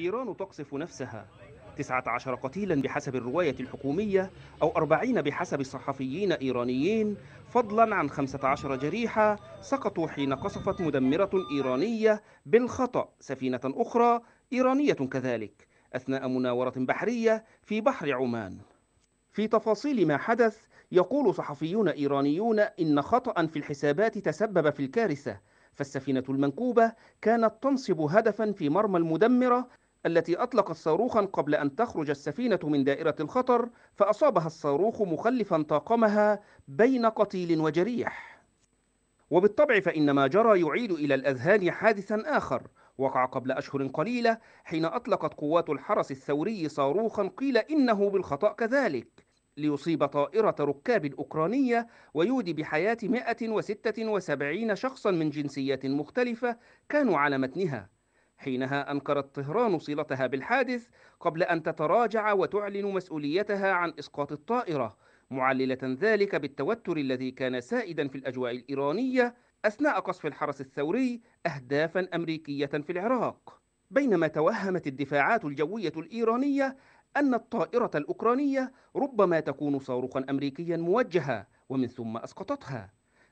إيران تقصف نفسها 19 قتيلا بحسب الرواية الحكومية أو 40 بحسب صحفيين إيرانيين فضلا عن 15 جريحة سقطوا حين قصفت مدمرة إيرانية بالخطأ سفينة أخرى إيرانية كذلك أثناء مناورة بحرية في بحر عمان في تفاصيل ما حدث يقول صحفيون إيرانيون إن خطأ في الحسابات تسبب في الكارثة فالسفينة المنكوبة كانت تنصب هدفا في مرمى المدمرة التي أطلقت صاروخا قبل أن تخرج السفينة من دائرة الخطر فأصابها الصاروخ مخلفا طاقمها بين قتيل وجريح وبالطبع فإن ما جرى يعيد إلى الأذهان حادثا آخر وقع قبل أشهر قليلة حين أطلقت قوات الحرس الثوري صاروخا قيل إنه بالخطأ كذلك ليصيب طائرة ركاب أوكرانية ويودي بحياة 176 شخصا من جنسيات مختلفة كانوا على متنها حينها أنكرت طهران صلتها بالحادث قبل أن تتراجع وتعلن مسؤوليتها عن إسقاط الطائرة معللة ذلك بالتوتر الذي كان سائدا في الأجواء الإيرانية أثناء قصف الحرس الثوري أهدافا أمريكية في العراق بينما توهمت الدفاعات الجوية الإيرانية أن الطائرة الأوكرانية ربما تكون صاروخا أمريكيا موجها ومن ثم أسقطتها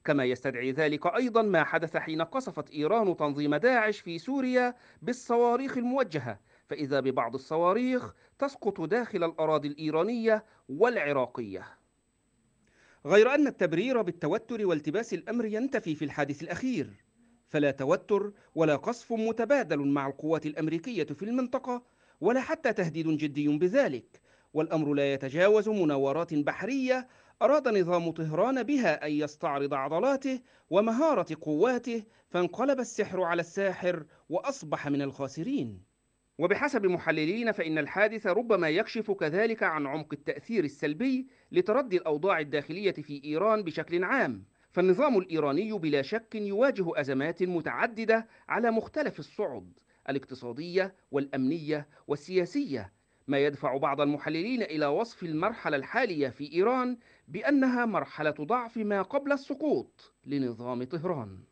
كما يستدعي ذلك أيضا ما حدث حين قصفت إيران تنظيم داعش في سوريا بالصواريخ الموجهة فإذا ببعض الصواريخ تسقط داخل الأراضي الإيرانية والعراقية غير أن التبرير بالتوتر والتباس الأمر ينتفي في الحادث الأخير فلا توتر ولا قصف متبادل مع القوات الأمريكية في المنطقة ولا حتى تهديد جدي بذلك والأمر لا يتجاوز مناورات بحرية أراد نظام طهران بها أن يستعرض عضلاته ومهارة قواته فانقلب السحر على الساحر وأصبح من الخاسرين وبحسب محللين فإن الحادث ربما يكشف كذلك عن عمق التأثير السلبي لتردي الأوضاع الداخلية في إيران بشكل عام فالنظام الإيراني بلا شك يواجه أزمات متعددة على مختلف الصعد الاقتصادية والأمنية والسياسية ما يدفع بعض المحللين إلى وصف المرحلة الحالية في إيران بأنها مرحلة ضعف ما قبل السقوط لنظام طهران